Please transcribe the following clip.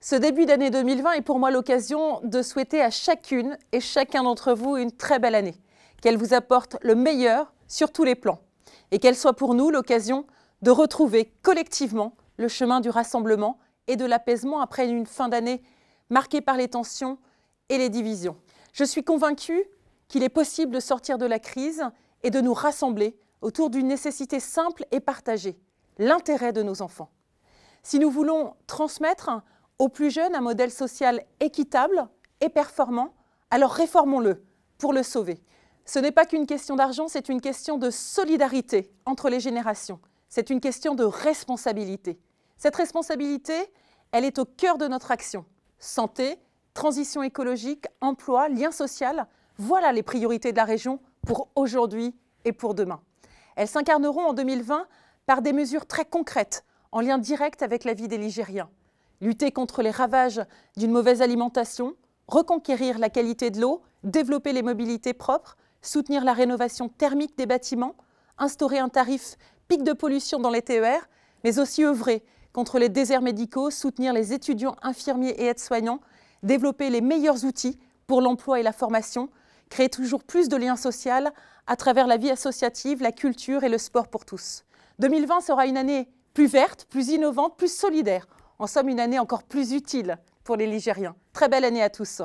Ce début d'année 2020 est pour moi l'occasion de souhaiter à chacune et chacun d'entre vous une très belle année, qu'elle vous apporte le meilleur sur tous les plans et qu'elle soit pour nous l'occasion de retrouver collectivement le chemin du rassemblement et de l'apaisement après une fin d'année marquée par les tensions et les divisions. Je suis convaincue qu'il est possible de sortir de la crise et de nous rassembler autour d'une nécessité simple et partagée, l'intérêt de nos enfants. Si nous voulons transmettre aux plus jeunes un modèle social équitable et performant, alors réformons-le pour le sauver. Ce n'est pas qu'une question d'argent, c'est une question de solidarité entre les générations. C'est une question de responsabilité. Cette responsabilité, elle est au cœur de notre action. Santé, transition écologique, emploi, lien social, voilà les priorités de la région pour aujourd'hui et pour demain. Elles s'incarneront en 2020 par des mesures très concrètes en lien direct avec la vie des Ligériens lutter contre les ravages d'une mauvaise alimentation, reconquérir la qualité de l'eau, développer les mobilités propres, soutenir la rénovation thermique des bâtiments, instaurer un tarif pic de pollution dans les TER, mais aussi œuvrer contre les déserts médicaux, soutenir les étudiants infirmiers et aides-soignants, développer les meilleurs outils pour l'emploi et la formation, créer toujours plus de liens sociaux à travers la vie associative, la culture et le sport pour tous. 2020 sera une année plus verte, plus innovante, plus solidaire. En somme, une année encore plus utile pour les Ligériens. Très belle année à tous.